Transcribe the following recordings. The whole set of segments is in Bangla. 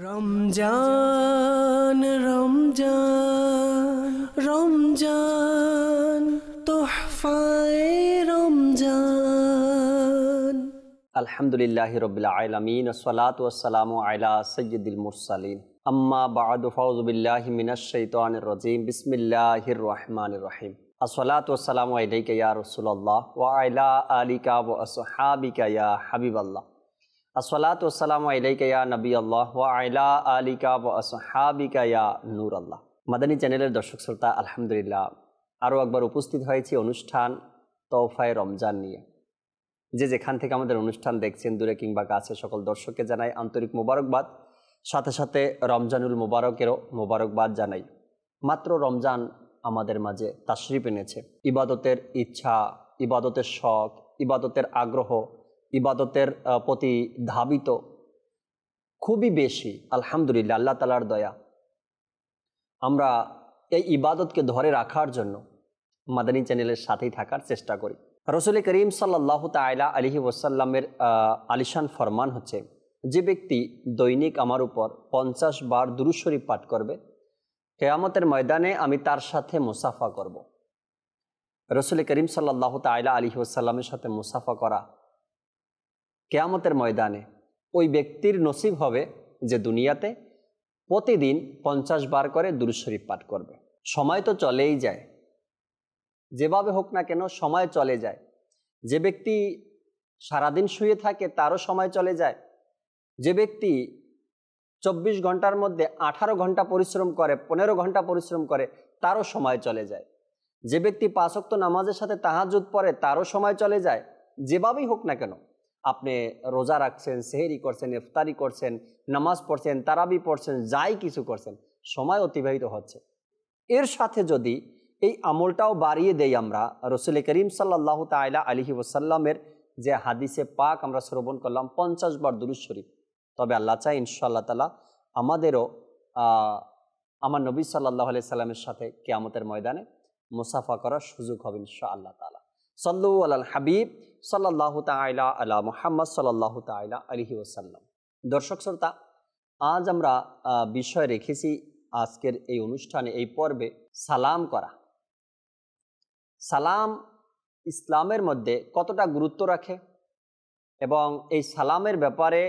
رمضان رمضان رمضان تحفائے رمضان الحمد للہ رب العالمین الصلاۃ والسلام علی سید المرسلین اما بعد فوز باللہ من الشیطان الرجیم بسم اللہ الرحمن الرحیم الصلاۃ والسلام علیکہ یا رسول اللہ وعلا آلکہ و اصحابکہ یا حبیب اللہ আসলাত ওসালাম আলাইকা নবী আল্লাহ আইলা আলিকা ওয়াসহাবিকা নূর আল্লাহ মাদানী চ্যানেলের দর্শক শ্রোতা আলহামদুলিল্লাহ আরও একবার উপস্থিত হয়েছি অনুষ্ঠান তৌফায় রমজান নিয়ে যে যেখান থেকে আমাদের অনুষ্ঠান দেখছেন দূরে কিংবা কাছে সকল দর্শককে জানাই আন্তরিক মোবারকবাদ সাথে সাথে রমজানুল মোবারকেরও মোবারকবাদ জানাই মাত্র রমজান আমাদের মাঝে তাশরিফ এনেছে ইবাদতের ইচ্ছা ইবাদতের শখ ইবাদতের আগ্রহ ইবাদতের প্রতি ধাবিত খুবই বেশি আলহামদুলিল্লাহ আল্লাহ তালার দয়া আমরা এই ইবাদতকে ধরে রাখার জন্য মাদানী চ্যানেলের সাথেই থাকার চেষ্টা করি রসুল করিম সাল্লাহ তাইলা আলহি ওসাল্লামের আলিশান ফরমান হচ্ছে যে ব্যক্তি দৈনিক আমার উপর পঞ্চাশ বার দুরুশরী পাঠ করবে কেয়ামতের ময়দানে আমি তার সাথে মুসাফা করব। রসুল করিম সাল্লাহ তাইলা আলহি ওসাল্লামের সাথে মুসাফা করা কেয়ামতের ময়দানে ওই ব্যক্তির নসিব হবে যে দুনিয়াতে প্রতিদিন পঞ্চাশ বার করে দুরুশরীফ পাঠ করবে সময় তো চলেই যায় যেভাবে হোক না কেন সময় চলে যায় যে ব্যক্তি সারাদিন শুয়ে থাকে তারও সময় চলে যায় যে ব্যক্তি চব্বিশ ঘন্টার মধ্যে আঠারো ঘন্টা পরিশ্রম করে পনেরো ঘন্টা পরিশ্রম করে তারও সময় চলে যায় যে ব্যক্তি পাশক্ত নামাজের সাথে তাহাজুদ পড়ে তারও সময় চলে যায় যেভাবেই হোক না কেন আপনি রোজা রাখছেন সেহেরি করছেন ইফতারি করছেন নামাজ পড়ছেন তারাবি পড়ছেন যাই কিছু করছেন সময় অতিবাহিত হচ্ছে এর সাথে যদি এই আমলটাও বাড়িয়ে দেই আমরা রসুল করিম সাল্লাহ তাইলা আলহি ওসাল্লামের যে হাদিসে পাক আমরা শ্রবণ করলাম পঞ্চাশ বার দুরুজ শরীফ তবে আল্লাহ চাই ইনশাল্লাহ তালা আমাদেরও আমার নবী সাল্লাহ আলি সাল্লামের সাথে কেয়ামতের ময়দানে মুসাফা করার সুযোগ হবে আল্লাহ তালা সল্লু আল হাবিব সাল্লাহ তাইলা আলা মোহাম্মদ সাল্লাহ তাইলা আলহি ওসাল্লাম দর্শক শ্রোতা আজ আমরা বিষয় রেখেছি আজকের এই অনুষ্ঠানে এই পর্বে সালাম করা সালাম ইসলামের মধ্যে কতটা গুরুত্ব রাখে এবং এই সালামের ব্যাপারে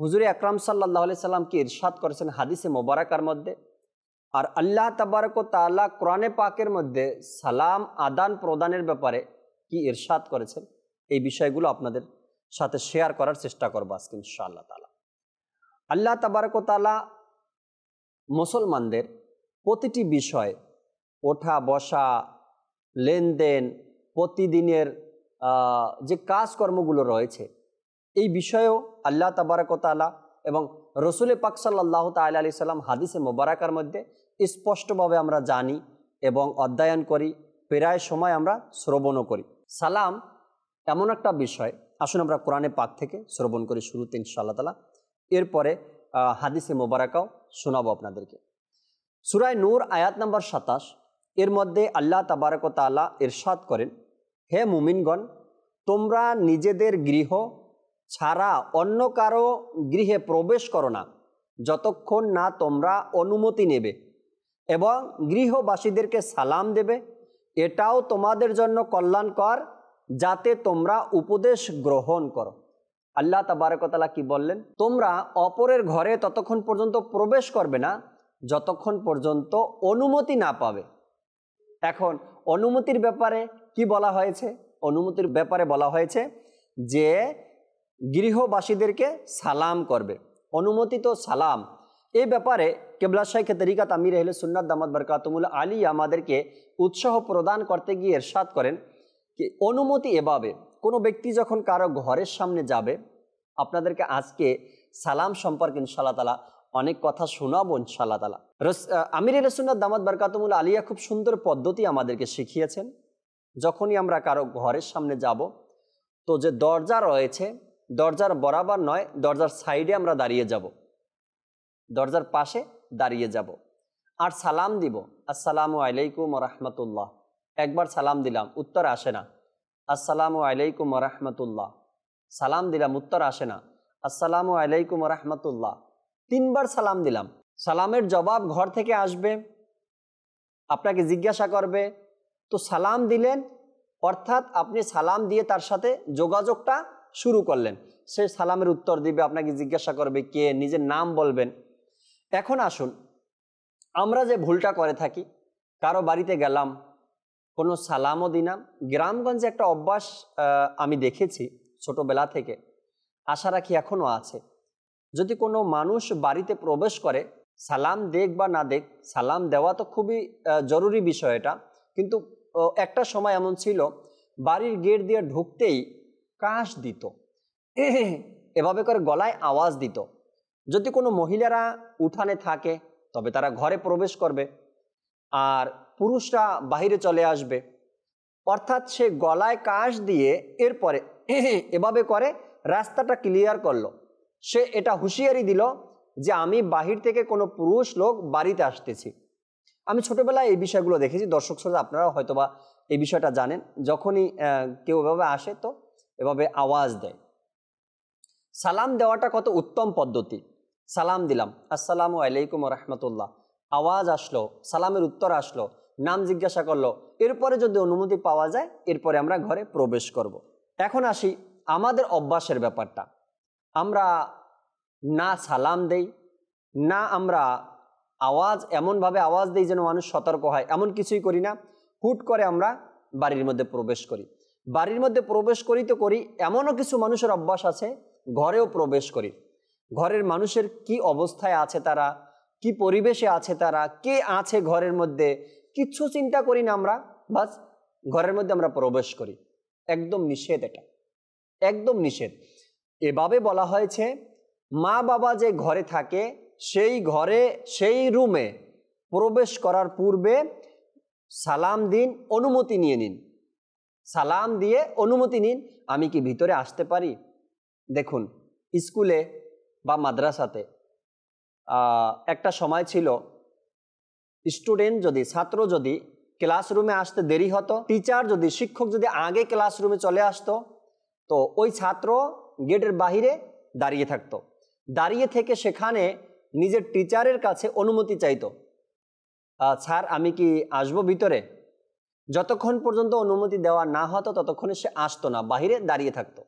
হুজুরে আকরাম সাল্লাহ সাল্লাম কি ইরশাদ করেছেন হাদিসে মোবারাকার মধ্যে আর আল্লাহ তাবারক তাল্লাহ কোরআনে পাকের মধ্যে সালাম আদান প্রদানের ব্যাপারে কি ইরশাদ করেছেন এই বিষয়গুলো আপনাদের সাথে শেয়ার করার চেষ্টা করবো আজকে আল্লাহ তালা আল্লাহ তাবারক তালা মুসলমানদের প্রতিটি বিষয় ওঠা বসা লেনদেন প্রতিদিনের যে কাজকর্মগুলো রয়েছে এই বিষয়েও আল্লাহ তাবারকতালা এবং রসুল পাক তাল আলি সাল্লাম হাদিসে মোবারাকার মধ্যে স্পষ্টভাবে আমরা জানি এবং অধ্যয়ন করি প্রায় সময় আমরা শ্রবণও করি সালাম এমন একটা বিষয় আসুন আমরা কোরআনে পাক থেকে শ্রবণ করি শুরুতে ইনশাআল্লাহ তালা এরপরে হাদিসে মোবারকাও শোনাবো আপনাদেরকে সুরায় নূর আয়াত নম্বর সাতাশ এর মধ্যে আল্লাহ তাবারক তালা এরশাদ করেন হে মুমিনগণ তোমরা নিজেদের গৃহ ছাড়া অন্য কারো গৃহে প্রবেশ করো না যতক্ষণ না তোমরা অনুমতি নেবে এবং গৃহবাসীদেরকে সালাম দেবে এটাও তোমাদের জন্য কল্যাণকর যাতে তোমরা উপদেশ গ্রহণ করো আল্লাহ তাবারকতালা কি বললেন তোমরা অপরের ঘরে ততক্ষণ পর্যন্ত প্রবেশ করবে না যতক্ষণ পর্যন্ত অনুমতি না পাবে এখন অনুমতির ব্যাপারে কি বলা হয়েছে অনুমতির ব্যাপারে বলা হয়েছে যে গৃহবাসীদেরকে সালাম করবে অনুমতি তো সালাম এ ব্যাপারে কেবলা শাহকে তরিকা তামির এহলে সুন্নাত দামাত বরকাতমুল আলী আমাদেরকে উৎসাহ প্রদান করতে গিয়ে এরশাদ করেন কি অনুমতি এভাবে কোনো ব্যক্তি যখন কারো ঘরের সামনে যাবে আপনাদেরকে আজকে সালাম সম্পর্কে ইনশাল্লাহ তালা অনেক কথা শোনাবো ইনশাল্লাহ তালা রস আমির রসুন্নাথ দামাত বরকাতমুল আলিয়া খুব সুন্দর পদ্ধতি আমাদেরকে শিখিয়েছেন যখনই আমরা কারো ঘরের সামনে যাব তো যে দরজা রয়েছে দরজার বরাবর নয় দরজার সাইডে আমরা দাঁড়িয়ে যাব দরজার পাশে দাঁড়িয়ে যাব। আর সালাম দিব আসসালামু আলাইকুম রহমতুল্লাহ একবার সালাম দিলাম উত্তর আসে না আসসালামু আলাইকুম রহমতুল্লাহ সালাম দিলাম উত্তর আসে না আসসালামু আলাইকুম রহমতুল্লাহ তিনবার সালাম দিলাম সালামের জবাব ঘর থেকে আসবে আপনাকে জিজ্ঞাসা করবে তো সালাম দিলেন অর্থাৎ আপনি সালাম দিয়ে তার সাথে যোগাযোগটা শুরু করলেন সে সালামের উত্তর দিবে আপনাকে জিজ্ঞাসা করবে কে নিজের নাম বলবেন এখন আসুন আমরা যে ভুলটা করে থাকি কারো বাড়িতে গেলাম কোনো সালামও দিনাম গ্রামগঞ্জে একটা অভ্যাস আমি দেখেছি ছোটোবেলা থেকে আশা রাখি এখনও আছে যদি কোনো মানুষ বাড়িতে প্রবেশ করে সালাম দেখ বা না দেখ সালাম দেওয়া তো খুবই জরুরি বিষয় এটা কিন্তু একটা সময় এমন ছিল বাড়ির গেট দিয়ে ঢুকতেই কাশ দিত এভাবে করে গলায় আওয়াজ দিত যদি কোনো মহিলারা উঠানে থাকে তবে তারা ঘরে প্রবেশ করবে আর পুরুষরা বাহিরে চলে আসবে অর্থাৎ সে গলায় কাশ দিয়ে এরপরে এভাবে করে রাস্তাটা ক্লিয়ার করলো সে এটা হুঁশিয়ারি দিল যে আমি বাহির থেকে কোনো পুরুষ লোক বাড়িতে আসতেছি আমি ছোটবেলায় এই বিষয়গুলো দেখেছি দর্শক শ্রোতা আপনারাও হয়তোবা এই বিষয়টা জানেন যখনই কেউ এভাবে আসে তো এভাবে আওয়াজ দেয় সালাম দেওয়াটা কত উত্তম পদ্ধতি সালাম দিলাম আসসালামু আলাইকুম রহমতুল্লাহ আওয়াজ আসলো সালামের উত্তর আসলো নাম জিজ্ঞাসা করলো এরপরে যদি অনুমতি পাওয়া যায় এরপরে আমরা ঘরে প্রবেশ করব। এখন আসি আমাদের অভ্যাসের ব্যাপারটা আমরা না সালাম দেই না আমরা আওয়াজ এমনভাবে আওয়াজ দিই যেন মানুষ সতর্ক হয় এমন কিছুই করি না হুট করে আমরা বাড়ির মধ্যে প্রবেশ করি বাড়ির মধ্যে প্রবেশ করি তো করি এমনও কিছু মানুষের অভ্যাস আছে ঘরেও প্রবেশ করি ঘরের মানুষের কি অবস্থায় আছে তারা কি পরিবেশে আছে তারা কে আছে ঘরের মধ্যে কিচ্ছু চিন্তা করি না আমরা বাস ঘরের মধ্যে আমরা প্রবেশ করি একদম নিষেধ এটা একদম নিষেধ এভাবে বলা হয়েছে মা বাবা যে ঘরে থাকে সেই ঘরে সেই রুমে প্রবেশ করার পূর্বে সালাম দিন অনুমতি নিয়ে নিন সালাম দিয়ে অনুমতি নিন আমি কি ভিতরে আসতে পারি দেখুন স্কুলে বা মাদ্রাসাতে একটা সময় ছিল স্টুডেন্ট যদি ছাত্র যদি ক্লাসরুমে আসতে দেরি হতো টিচার যদি শিক্ষক যদি আগে ক্লাসরুমে চলে আসতো তো ওই ছাত্র গেটের বাহিরে দাঁড়িয়ে থাকতো দাঁড়িয়ে থেকে সেখানে নিজের টিচারের কাছে অনুমতি চাইতো স্যার আমি কি আসব ভিতরে যতক্ষণ পর্যন্ত অনুমতি দেওয়া না হতো ততক্ষণে সে আসতো না বাহিরে দাঁড়িয়ে থাকতো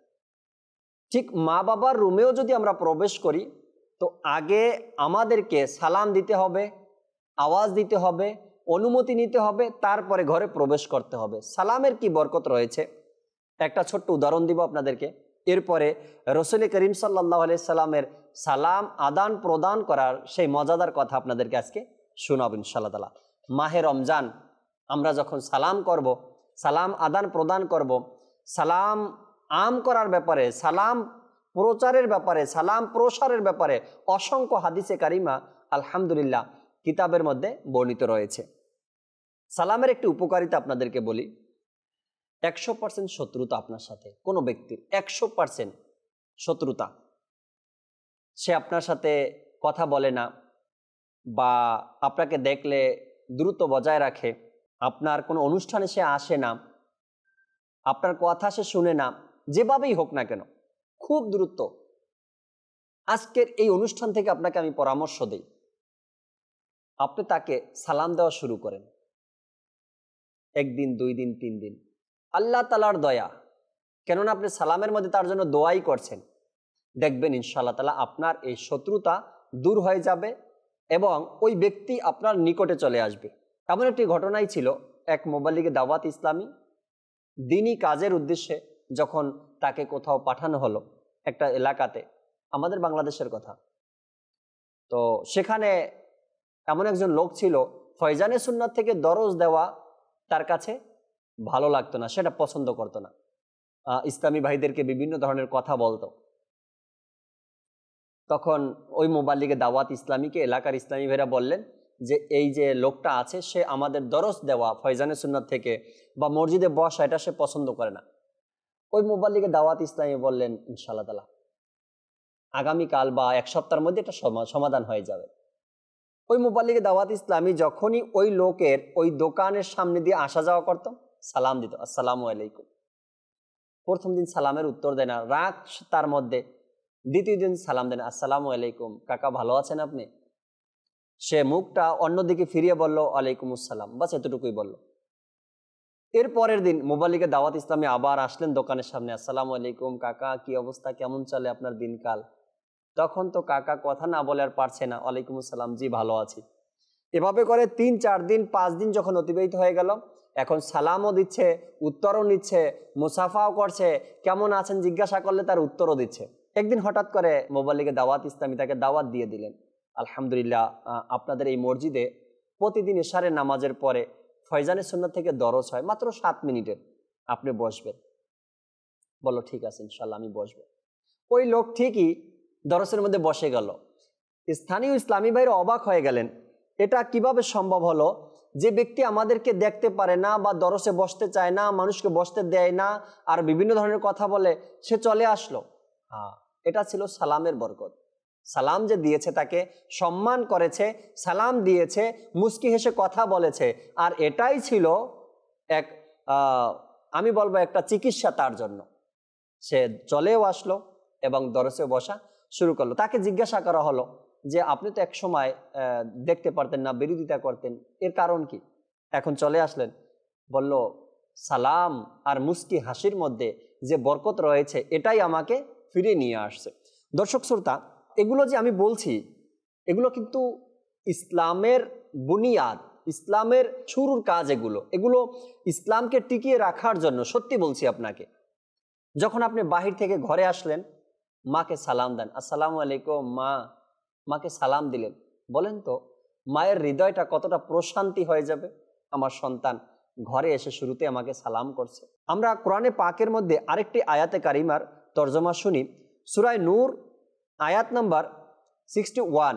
ঠিক মা বাবার রুমেও যদি আমরা প্রবেশ করি তো আগে আমাদেরকে সালাম দিতে হবে আওয়াজ দিতে হবে অনুমতি নিতে হবে তারপরে ঘরে প্রবেশ করতে হবে সালামের কি বরকত রয়েছে একটা ছোট্ট উদাহরণ দিব আপনাদেরকে এরপরে রসুল করিম সাল্লাহ সাল্লামের সালাম আদান প্রদান করার সেই মজাদার কথা আপনাদেরকে আজকে শোনাব ইনশাল্লাহ তালা মাহে রমজান আমরা যখন সালাম করব সালাম আদান প্রদান করব সালাম আম করার ব্যাপারে সালাম প্রচারের ব্যাপারে সালাম প্রসারের ব্যাপারে অসংখ্য হাদিসে কারিমা আলহামদুলিল্লাহ কিতাবের মধ্যে বর্ণিত রয়েছে সালামের একটি উপকারিতা আপনাদেরকে বলি একশো পার্সেন্ট শত্রুতা আপনার সাথে কোনো ব্যক্তির একশো পার্সেন্ট শত্রুতা সে আপনার সাথে কথা বলে না বা আপনাকে দেখলে দ্রুত বজায় রাখে আপনার কোনো অনুষ্ঠানে সে আসে না আপনার কথা সে শুনে না যেভাবেই হোক না কেন খুব দ্রুত আজকের এই অনুষ্ঠান থেকে আপনাকে আমি পরামর্শ দিই আপনি তাকে সালাম দেওয়া শুরু করেন একদিন দুই দিন তিন দিন আল্লাহ তালার দয়া কেননা আপনি সালামের মধ্যে তার জন্য দোয়াই করছেন দেখবেন ইনশাল্লাহ তালা আপনার এই শত্রুতা দূর হয়ে যাবে এবং ওই ব্যক্তি আপনার নিকটে চলে আসবে এমন একটি ঘটনাই ছিল এক মোবাল্লিকে দাওয়াত ইসলামী দিনই কাজের উদ্দেশ্যে যখন তাকে কোথাও পাঠানো হলো একটা এলাকাতে আমাদের বাংলাদেশের কথা তো সেখানে এমন একজন লোক ছিল ফয়জানে সুন্নার থেকে দরজ দেওয়া তার কাছে ভালো লাগতো না সেটা পছন্দ করতো না ইসলামী ভাইদেরকে বিভিন্ন ধরনের কথা বলতো তখন ওই মোবাল্লিকে দাওয়াত ইসলামীকে এলাকার ইসলামী ভাইরা বললেন যে এই যে লোকটা আছে সে আমাদের দরস দেওয়া ফয়জানে সুন্নার থেকে বা মসজিদে বসা এটা সে পছন্দ করে না ওই মোবাল্লিকে দাওয়াত ইসলামী বললেন ইনশাল্লাহ তালা আগামীকাল বা এক সপ্তাহের মধ্যে এটা সমাধান হয়ে যাবে ওই মোবাল্লিকে দাওয়াত ইসলামী যখনই ওই লোকের ওই দোকানের সামনে দিয়ে আসা যাওয়া করতো সালাম দিত আসসালামু আলাইকুম প্রথম দিন সালামের উত্তর দেয় না রাগ তার মধ্যে দ্বিতীয় দিন সালাম দেন আসসালামু আলাইকুম কাকা ভালো আছেন আপনি সে মুখটা অন্যদিকে ফিরিয়ে বলল আলাইকুম আসসালাম বাস এতটুকুই বললো এর পরের দিন মোবালিকে দাওয়াত ইসলামে আবার আসলেন দোকানের সামনে আসসালামু আলাইকুম কাকা কি অবস্থা কেমন চলে আপনার দিনকাল তখন তো কাকা কথা না বলে আর পারছে না ওয়ালাইকুম আসসালাম জি ভালো আছি এভাবে করে তিন চার দিন পাঁচ দিন যখন অতিবাহিত হয়ে গেল এখন সালামও দিচ্ছে উত্তরও নিচ্ছে মুসাফাও করছে কেমন আছেন জিজ্ঞাসা করলে তার উত্তরও দিচ্ছে একদিন হঠাৎ করে মোবালিকে দাওয়াত ইসলামী তাকে দাওয়াত দিয়ে দিলেন আলহামদুলিল্লাহ আপনাদের এই মসজিদে প্রতিদিন এশারের নামাজের পরে ফয়জানের সন্না থেকে দরজ হয় মাত্র সাত মিনিটের আপনি বসবেন বলো ঠিক আছে ইনশাল্লাহ আমি বসব ওই লোক ঠিকই দরসের মধ্যে বসে গেল স্থানীয় ইসলামী ভাইর অবাক হয়ে গেলেন এটা কিভাবে সম্ভব হলো যে ব্যক্তি আমাদেরকে দেখতে পারে না বা দরসে বসতে চায় না মানুষকে বসতে দেয় না আর বিভিন্ন ধরনের কথা বলে সে চলে আসলো হ্যাঁ এটা ছিল সালামের বরকত সালাম যে দিয়েছে তাকে সম্মান করেছে সালাম দিয়েছে মুস্কি হেসে কথা বলেছে আর এটাই ছিল এক আমি বলবো একটা চিকিৎসা তার জন্য সে চলেও আসলো এবং দরসে বসা শুরু করলো তাকে জিজ্ঞাসা করা হলো যে আপনি তো এক সময় দেখতে পারতেন না বিরোধিতা করতেন এর কারণ কি এখন চলে আসলেন বলল সালাম আর মুস্কি হাসির মধ্যে যে বরকত রয়েছে এটাই আমাকে ফিরে নিয়ে আসছে দর্শক শ্রোতা এগুলো যে আমি বলছি এগুলো কিন্তু ইসলামের বুনিয়াদ ইসলামের শুরুর কাজ এগুলো এগুলো ইসলামকে টিকিয়ে রাখার জন্য সত্যি বলছি আপনাকে যখন আপনি বাহির থেকে ঘরে আসলেন মাকে সালাম দেন আসসালামু আলাইকুম মা মাকে সালাম দিলেন বলেন তো মায়ের হৃদয়টা কতটা প্রশান্তি হয়ে যাবে আমার সন্তান ঘরে এসে শুরুতে আমাকে সালাম করছে আমরা কোরআনে পাকের মধ্যে আরেকটি আয়াতে কারিমার তর্জমা শুনি সুরায় নূর আয়াত নম্বর সিক্সটি ওয়ান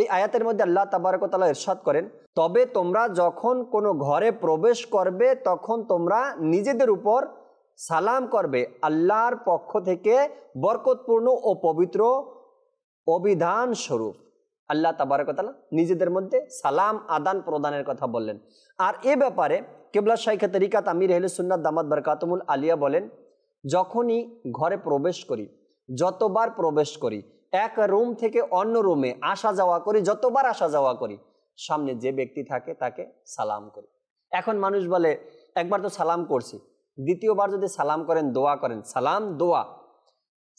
এই আয়াতের মধ্যে আল্লাহ তাবারকতালা ইরশাদ করেন তবে তোমরা যখন কোনো ঘরে প্রবেশ করবে তখন তোমরা নিজেদের উপর সালাম করবে আল্লাহর পক্ষ থেকে বরকতপূর্ণ ও পবিত্র অভিধান স্বরূপ আল্লাহ তাবারকতালা নিজেদের মধ্যে সালাম আদান প্রদানের কথা বললেন আর এ ব্যাপারে কেবলা শাইখা তরিকাত আমির সুন্নাত দামাত বরকাতমুল আলিয়া বলেন যখনই ঘরে প্রবেশ করি যতবার প্রবেশ করি এক রুম থেকে অন্য রুমে আসা যাওয়া করি যতবার আসা যাওয়া করি সামনে যে ব্যক্তি থাকে তাকে সালাম করি এখন মানুষ বলে একবার তো সালাম করছি দ্বিতীয়বার যদি সালাম করেন দোয়া করেন সালাম দোয়া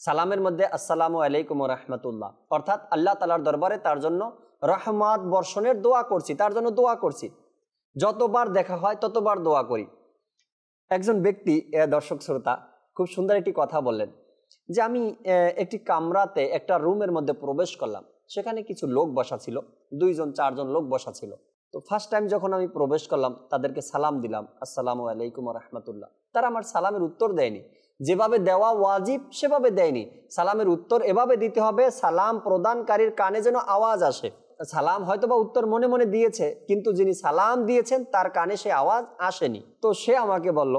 সালামের মধ্যে আসসালাম আলাইকুম রহমতুল্লাহ অর্থাৎ আল্লাহ তালার দরবারে তার জন্য রহমাত বর্ষণের দোয়া করছি তার জন্য দোয়া করছি যতবার দেখা হয় ততবার দোয়া করি একজন ব্যক্তি দর্শক শ্রোতা খুব সুন্দর একটি কথা বললেন যে আমি একটি কামরাতে একটা রুমের মধ্যে প্রবেশ করলাম সেখানে কিছু লোক বসা ছিল দুইজন চারজন লোক বসা ছিল তো ফার্স্ট টাইম যখন আমি প্রবেশ করলাম তাদেরকে সালাম দিলাম আসসালাম আলাইকুম রহমতুল্লাহ তারা আমার সালামের উত্তর দেয়নি যেভাবে দেওয়া ওয়াজিব সেভাবে দেয়নি সালামের উত্তর এভাবে দিতে হবে সালাম প্রদানকারীর কানে যেন আওয়াজ আসে সালাম হয়তো বা উত্তর মনে মনে দিয়েছে কিন্তু যিনি সালাম দিয়েছেন তার কানে সে আওয়াজ আসেনি তো সে আমাকে বলল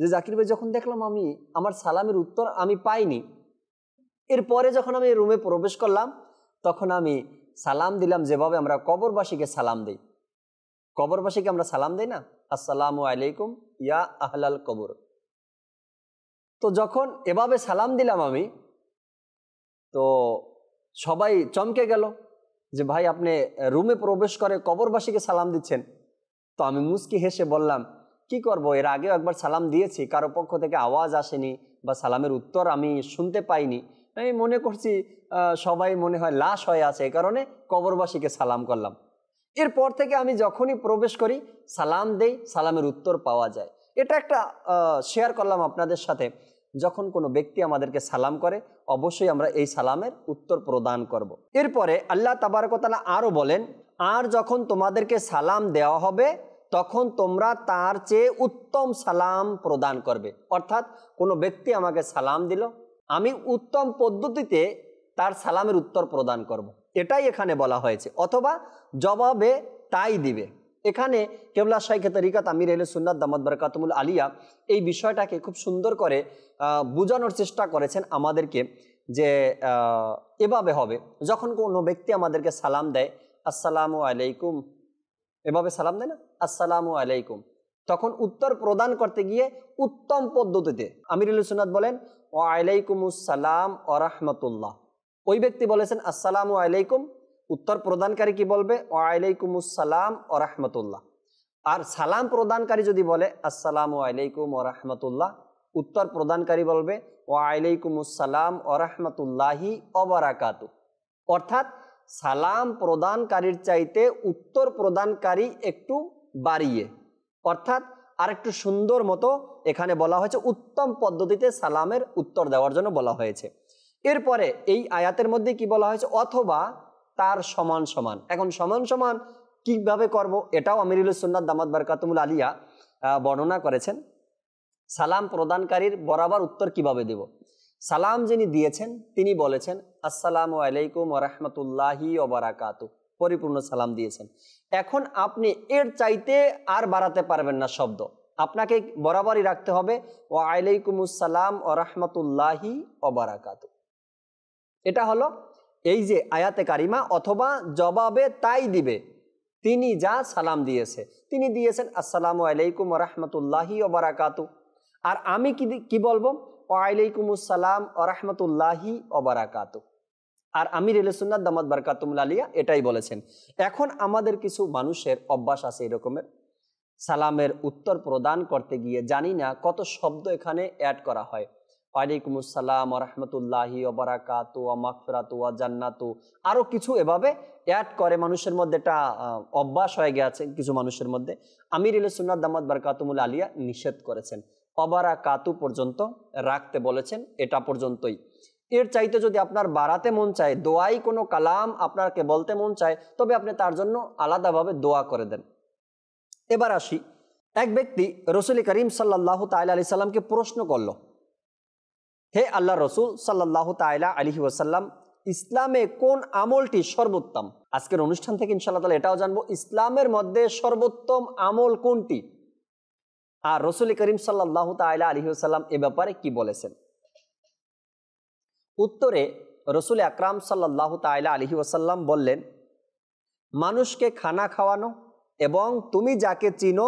যে জাকির ভাই যখন দেখলাম আমি আমার সালামের উত্তর আমি পাইনি এরপরে যখন আমি রুমে প্রবেশ করলাম তখন আমি সালাম দিলাম যেভাবে আমরা কবরবাসীকে সালাম দিই কবরবাসীকে আমরা সালাম দিই না আসসালামু আলাইকুম ইয়া আহলাল কবর তো যখন এভাবে সালাম দিলাম আমি তো সবাই চমকে গেল যে ভাই আপনি রুমে প্রবেশ করে কবরবাসীকে সালাম দিচ্ছেন তো আমি মুসকি হেসে বললাম কি করব এর আগেও একবার সালাম দিয়েছি কারো পক্ষ থেকে আওয়াজ আসেনি বা সালামের উত্তর আমি শুনতে পাইনি আমি মনে করছি সবাই মনে হয় লাশ হয়ে আছে এ কারণে কবরবাসীকে সালাম করলাম এরপর থেকে আমি যখনই প্রবেশ করি সালাম দেই সালামের উত্তর পাওয়া যায় এটা একটা শেয়ার করলাম আপনাদের সাথে যখন কোনো ব্যক্তি আমাদেরকে সালাম করে অবশ্যই আমরা এই সালামের উত্তর প্রদান করব। এরপরে আল্লাহ তাবারকতালা আরও বলেন আর যখন তোমাদেরকে সালাম দেওয়া হবে তখন তোমরা তার চেয়ে উত্তম সালাম প্রদান করবে অর্থাৎ কোনো ব্যক্তি আমাকে সালাম দিল আমি উত্তম পদ্ধতিতে তার সালামের উত্তর প্রদান করব। এটাই এখানে বলা হয়েছে অথবা জবাবে তাই দিবে এখানে কেবলা শাইখে তরিকাত আমির এলে সুন্নাত দামদ বরকাতমুল আলিয়া এই বিষয়টাকে খুব সুন্দর করে বোঝানোর চেষ্টা করেছেন আমাদেরকে যে এভাবে হবে যখন কোনো ব্যক্তি আমাদেরকে সালাম দেয় আসসালামু আলাইকুম এভাবে সালাম দেয় না আসসালাম আলাইকুম তখন উত্তর প্রদান করতে গিয়ে উত্তম পদ্ধতিতে আমিরুল সুনাদ বলেন ও আলাইকুমুসালাম ও রাহমতুল্লাহ ওই ব্যক্তি বলেছেন আসসালাম আলাইকুম উত্তর প্রদানকারী কি বলবে ও আলাইকুমুসালাম ও রাহমতুল্লাহ আর সালাম প্রদানকারী যদি বলে আসসালাম আলাইকুম ও রাহমতুল্লাহ উত্তর প্রদানকারী বলবে ও আলাইকুমুসালাম ও রাহমতুল্লাহি অবরাকাতু অর্থাৎ সালাম প্রদানকারীর চাইতে উত্তর প্রদানকারী একটু বাড়িয়ে অর্থাৎ আরেকটু সুন্দর মতো এখানে বলা হয়েছে উত্তম পদ্ধতিতে সালামের উত্তর দেওয়ার জন্য বলা হয়েছে এরপরে এই আয়াতের মধ্যে কি বলা হয়েছে অথবা তার সমান সমান এখন সমান সমান কিভাবে করব এটাও আমিরুল দামাদ দামাত বারকাতুমুল আলিয়া বর্ণনা করেছেন সালাম প্রদানকারীর বরাবর উত্তর কিভাবে দেব সালাম যিনি দিয়েছেন তিনি বলেছেন আসসালামু আলাইকুম ওরহমতুল্লাহি ওবরাকাতু পরিপূর্ণ সালাম দিয়েছেন এখন আপনি এর চাইতে আর বাড়াতে পারবেন না শব্দ আপনাকে বরাবরই রাখতে হবে ও আলাইকুমুসালাম ও রহমতুল্লাহি ওবরাকাতু এটা হলো এই যে আয়াতে কারিমা অথবা জবাবে তাই দিবে তিনি যা সালাম দিয়েছে তিনি দিয়েছেন আসসালামু আলাইকুম রহমতুল্লাহি ওবরাকাতু আর আমি কি কি বলবো ওয়ালাইকুমুসালাম আরহামতুল্লাহি অবরাকাত আর আমি রেলেসুন্নাথ দামাত বারকাতুমুল আলিয়া এটাই বলেছেন এখন আমাদের কিছু মানুষের অভ্যাস আছে এরকমের সালামের উত্তর প্রদান করতে গিয়ে জানি না কত শব্দ এখানে অ্যাড করা হয় ওয়ালাইকুম আসসালাম রহমতুল্লাহি ওবরাকাত মাকফরাত ওয়া জান্নাতু আরও কিছু এভাবে অ্যাড করে মানুষের মধ্যে এটা অভ্যাস হয়ে গেছে কিছু মানুষের মধ্যে আমির ইলসুন্নাদ দামাদ বারকাতুমুল আলিয়া নিষেধ করেছেন অবারা কাতু পর্যন্ত রাখতে বলেছেন এটা পর্যন্তই এর চাইতে যদি আপনার বাড়াতে মন চায় দোয়াই কোনো কালাম আপনাকে বলতে মন চায় তবে আপনি তার জন্য আলাদাভাবে দোয়া করে দেন এবার আসি এক ব্যক্তি রসুল করিম সাল্লাহ তাইলা আলি সাল্লামকে প্রশ্ন করল হে আল্লাহ রসুল সাল্লাহ তাইলা আলিহি ওসাল্লাম ইসলামে কোন আমলটি সর্বোত্তম আজকের অনুষ্ঠান থেকে ইনশাল্লাহ তালা এটাও জানবো ইসলামের মধ্যে সর্বোত্তম আমল কোনটি আর রসুল করিম সাল্লাহ তাইলা সাল্লাম এ ব্যাপারে কি বলেছেন উত্তরে রসুল আকরাম সাল্লাহ তাইলা আলী ওসাল্লাম বললেন মানুষকে খানা খাওয়ানো এবং তুমি যাকে চিনো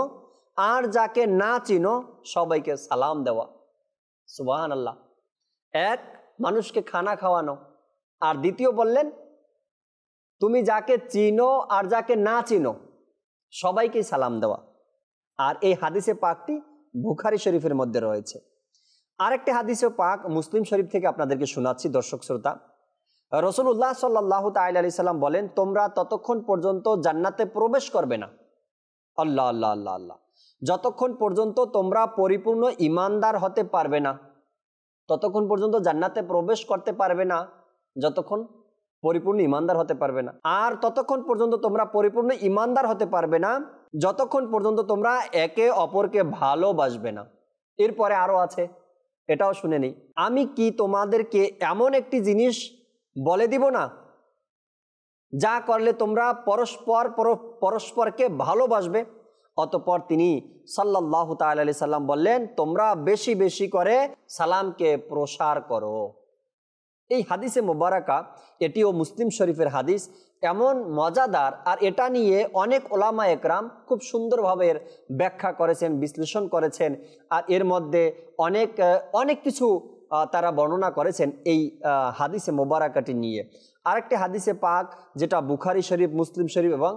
আর যাকে না চিনো সবাইকে সালাম দেওয়া সুবাহ আল্লাহ এক মানুষকে খানা খাওয়ানো আর দ্বিতীয় বললেন তুমি যাকে চিনো আর যাকে না চিনো সবাইকে সালাম দেওয়া আর এই হাদিসে পাকটি বুখারি শরীফের মধ্যে রয়েছে আরেকটি হাদিসে পাক মুসলিম শরীফ থেকে আপনাদেরকে শোনাচ্ছি দর্শক শ্রোতা রসুল্লাহ সাল্লাহ তাইল আলি সাল্লাম বলেন তোমরা ততক্ষণ পর্যন্ত জান্নাতে প্রবেশ করবে না আল্লাহ আল্লাহ আল্লাহ আল্লাহ যতক্ষণ পর্যন্ত তোমরা পরিপূর্ণ ইমানদার হতে পারবে না ততক্ষণ পর্যন্ত জান্নাতে প্রবেশ করতে পারবে না যতক্ষণ পরিপূর্ণ ইমানদার হতে পারবে না আর ততক্ষণ পর্যন্ত তোমরা পরিপূর্ণ ইমানদার হতে পারবে না যতক্ষণ পর্যন্ত তোমরা একে অপরকে ভালোবাসবে না এরপরে আরও আছে এটাও শুনে নিই আমি কি তোমাদেরকে এমন একটি জিনিস বলে দিব না যা করলে তোমরা পরস্পর পরস্পরকে ভালোবাসবে অতপর তিনি সাল্লাহ তাল সাল্লাম বললেন তোমরা বেশি বেশি করে সালামকে প্রসার করো এই হাদিসে মোবারকা এটিও মুসলিম শরীফের হাদিস এমন মজাদার আর এটা নিয়ে অনেক ওলামা একরাম খুব সুন্দরভাবে ব্যাখ্যা করেছেন বিশ্লেষণ করেছেন আর এর মধ্যে অনেক অনেক কিছু তারা বর্ণনা করেছেন এই হাদিসে মোবারকাটি নিয়ে আরেকটি হাদিসে পাক যেটা বুখারি শরীফ মুসলিম শরীফ এবং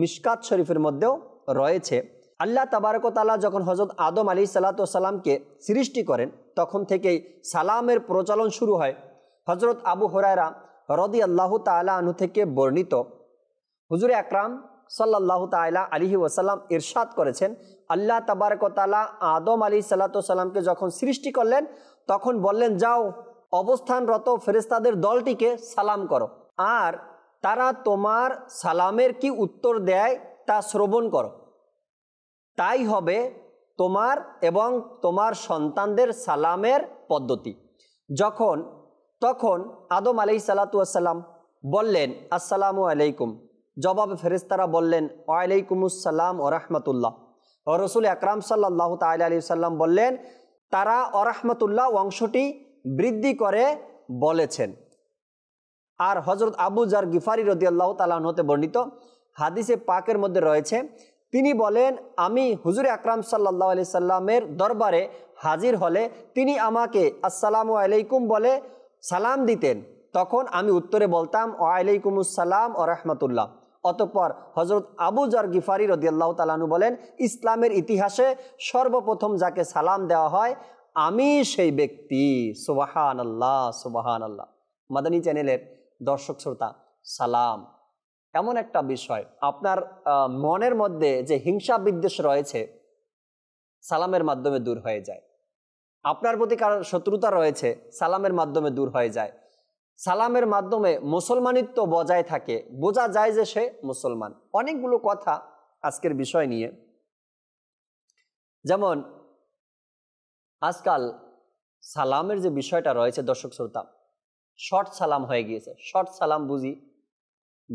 মিসকাত শরীফের মধ্যেও রয়েছে আল্লাহ তাবারকতাল্লাহ যখন হজরত আদম আলী সাল্লা সাল্লামকে সৃষ্টি করেন তখন থেকেই সালামের প্রচলন শুরু হয় হজরত আবু হরায়রা রদি আল্লাহ তালা আনু থেকে বর্ণিত হুজুরে আকরাম সাল্লাহ তাইলা আলিহি ওসাল্লাম ইরশাদ করেছেন আল্লাহ তাবারকতালা আদম আলী সাল্লাতামকে যখন সৃষ্টি করলেন তখন বললেন যাও অবস্থানরত ফেরেস্তাদের দলটিকে সালাম করো আর তারা তোমার সালামের কি উত্তর দেয় তা শ্রবণ করো তাই হবে তোমার এবং তোমার সন্তানদের সালামের পদ্ধতি যখন তখন আদম আলাই সালাতুয়াল্লাম বললেন আসসালামু আলাইকুম জবাব ফেরেস্তারা বললেন ওয়ালাইকুমুসাল্লাম ওরহমতুল্লাহ ও রসুল আকরাম সাল্লাহ তাল আলী সাল্লাম বললেন তারা ওরহমতুল্লাহ অংশটি বৃদ্ধি করে বলেছেন আর হজরত আবু জার গিফারি রদি আল্লাহ হতে বর্ণিত হাদিসে পাকের মধ্যে রয়েছে তিনি বলেন আমি হুজুর আকরাম সাল্লাহ আলি সাল্লামের দরবারে হাজির হলে তিনি আমাকে আসসালামু আলাইকুম বলে সালাম দিতেন তখন আমি উত্তরে বলতাম সালাম ও রহমতুল্লাহ অতঃপর হজরত আবু জর গিফারি রদিয়াল্লাহ তালানু বলেন ইসলামের ইতিহাসে সর্বপ্রথম যাকে সালাম দেওয়া হয় আমি সেই ব্যক্তি সুবাহান আল্লাহ সুবাহান আল্লাহ মাদানী চ্যানেলের দর্শক শ্রোতা সালাম এমন একটা বিষয় আপনার মনের মধ্যে যে হিংসা বিদ্বেষ রয়েছে সালামের মাধ্যমে দূর হয়ে যায় আপনার প্রতি কারোর শত্রুতা রয়েছে সালামের মাধ্যমে দূর হয়ে যায় সালামের মাধ্যমে মুসলমানিত্ব বজায় থাকে বোঝা যায় যে সে মুসলমান অনেকগুলো কথা আজকের বিষয় নিয়ে যেমন আজকাল সালামের যে বিষয়টা রয়েছে দর্শক শ্রোতা শর্ট সালাম হয়ে গিয়েছে শর্ট সালাম বুঝি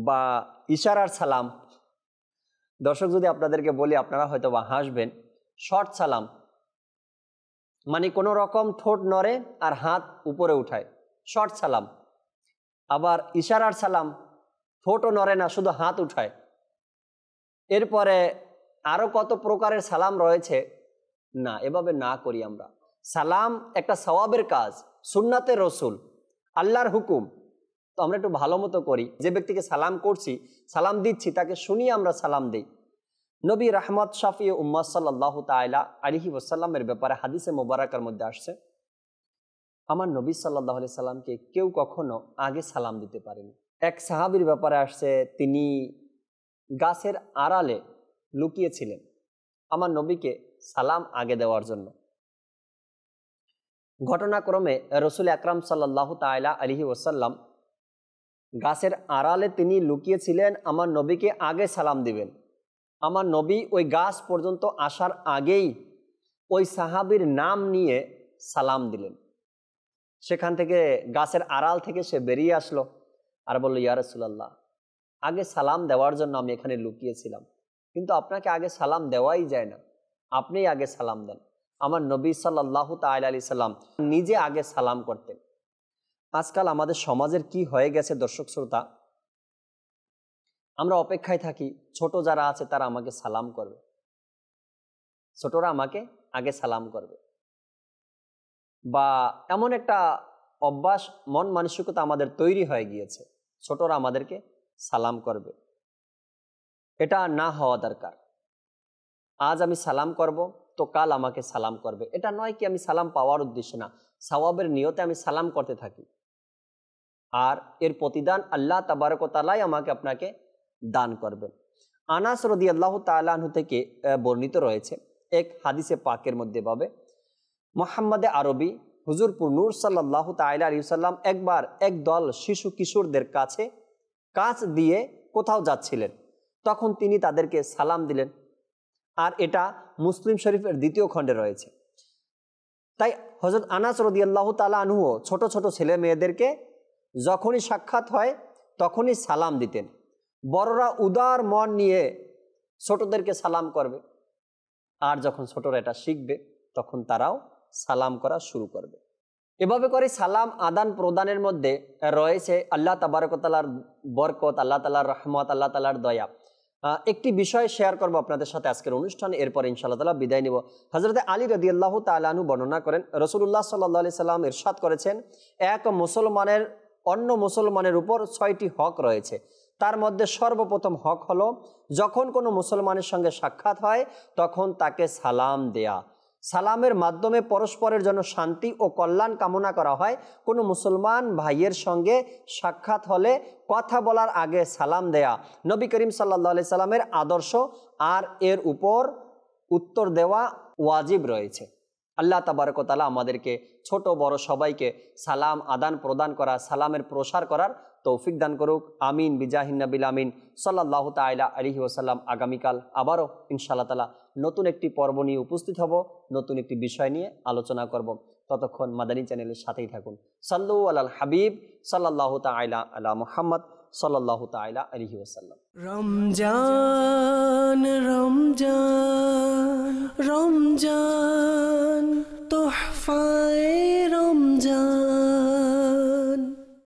বা ইশারার সালাম দর্শক যদি আপনাদেরকে বলি আপনারা হয়তো বা হাসবেন শর্ট সালাম মানে কোনো রকম ঠোঁট নড়ে আর হাত উপরে উঠায় শর্ট সালাম আবার ইশারার সালাম ঠোঁটও নড়ে না শুধু হাত উঠায় এরপরে আরও কত প্রকারের সালাম রয়েছে না এভাবে না করি আমরা সালাম একটা সওয়াবের কাজ সুন্নাতে রসুল আল্লাহর হুকুম তো আমরা একটু ভালো মতো করি যে ব্যক্তিকে সালাম করছি সালাম দিচ্ছি তাকে শুনিয়ে আমরা সালাম দিই নবী রাহমত শাফি উম্মা সাল্লাহ তাইলা আলিহি ওসাল্লামের ব্যাপারে হাদিসে মোবারকের মধ্যে আসছে আমার নবী সাল্লাহ আলি সাল্লামকে কেউ কখনো আগে সালাম দিতে পারেনি এক সাহাবির ব্যাপারে আসছে তিনি গাছের আড়ালে লুকিয়েছিলেন আমার নবীকে সালাম আগে দেওয়ার জন্য ঘটনাক্রমে রসুল আকরাম সাল্লাহ তাইলা আলিহি ওসাল্লাম গাছের আড়ালে তিনি লুকিয়েছিলেন আমার নবীকে আগে সালাম দিবেন আমার নবী ওই গাছ পর্যন্ত আসার আগেই ওই সাহাবির নাম নিয়ে সালাম দিলেন সেখান থেকে গাছের আড়াল থেকে সে বেরিয়ে আসলো আর বলল ইয়ারসুল্লাহ আগে সালাম দেওয়ার জন্য আমি এখানে লুকিয়েছিলাম কিন্তু আপনাকে আগে সালাম দেওয়াই যায় না আপনি আগে সালাম দেন আমার নবী সাল্লাহ আলী সাল্লাম নিজে আগে সালাম করতেন আজকাল আমাদের সমাজের কি হয়ে গেছে দর্শক শ্রোতা আমরা অপেক্ষায় থাকি ছোট যারা আছে তারা আমাকে সালাম করবে ছোটরা আমাকে আগে সালাম করবে বা এমন একটা অভ্যাস মন মানসিকতা আমাদের তৈরি হয়ে গিয়েছে ছোটরা আমাদেরকে সালাম করবে এটা না হওয়া দরকার আজ আমি সালাম করব তো কাল আমাকে সালাম করবে এটা নয় কি আমি সালাম পাওয়ার উদ্দেশ্যে না সওয়াবের নিয়তে আমি সালাম করতে থাকি আর এর প্রতিদান আল্লাহ তাবারকতালাই আমাকে আপনাকে দান করবেন আনাস রদি আল্লাহ তালু থেকে বর্ণিত রয়েছে এক হাদিসে পাকের মধ্যে পাবে মোহাম্মদে আরবি হুজুরপুর নূর সাল্লাহ তাইলা সাল্লাম একবার এক দল শিশু কিশোরদের কাছে কাজ দিয়ে কোথাও যাচ্ছিলেন তখন তিনি তাদেরকে সালাম দিলেন আর এটা মুসলিম শরীফের দ্বিতীয় খণ্ডে রয়েছে তাই হজরত আনাস রদি আল্লাহ তালা আনুও ছোট ছোট ছেলে মেয়েদেরকে যখনই সাক্ষাৎ হয় তখনই সালাম দিতেন বড়রা উদার মন নিয়ে ছোটদেরকে সালাম করবে আর যখন ছোটরা এটা শিখবে তখন তারাও সালাম করা শুরু করবে এভাবে করে সালাম আদান প্রদানের মধ্যে রয়েছে আল্লাহ তাবারকতালার বরকত আল্লাহ তালার রহমত আল্লাহ তালার দয়া একটি বিষয় শেয়ার করবো আপনাদের সাথে আজকের অনুষ্ঠান এরপর ইনশাল্লাহ তালা বিদায় নিব হজরত আলী রদি আল্লাহ তালানু বর্ণনা করেন রসুল্লাহ সাল্লা সাল্লাম ইরশাদ করেছেন এক মুসলমানের অন্য মুসলমানের উপর ছয়টি হক রয়েছে তার মধ্যে সর্বপ্রথম হক হলো যখন কোনো মুসলমানের সঙ্গে সাক্ষাৎ হয় তখন তাকে সালাম দেয়া সালামের মাধ্যমে পরস্পরের জন্য শান্তি ও কল্যাণ কামনা করা হয় কোনো মুসলমান ভাইয়ের সঙ্গে সাক্ষাৎ হলে কথা বলার আগে সালাম দেয়া নবী করিম সাল্লা সাল্লামের আদর্শ আর এর উপর উত্তর দেওয়া ওয়াজিব রয়েছে আল্লাহ তাবারকতালা আমাদেরকে ছোট বড় সবাইকে সালাম আদান প্রদান করা সালামের প্রসার করার তৌফিক দান করুক আমিন বিজাহিন্নাবিল আমিন সাল্লাহ তাইলা আলহি ওসাল্লাম আগামীকাল আবারও ইনশাল্লাহ তালা নতুন একটি পর্ব নিয়ে উপস্থিত হব নতুন একটি বিষয় নিয়ে আলোচনা করব ততক্ষণ মাদানী চ্যানেলের সাথেই থাকুন সাল্লু আলাল হাবিব সাল্লাহ তাইলা আলা মোহাম্মদ সাল্লাহ তাইলা আলহি ওসাল্লাম রমজান রমজান রমজান তোহফায় রমজান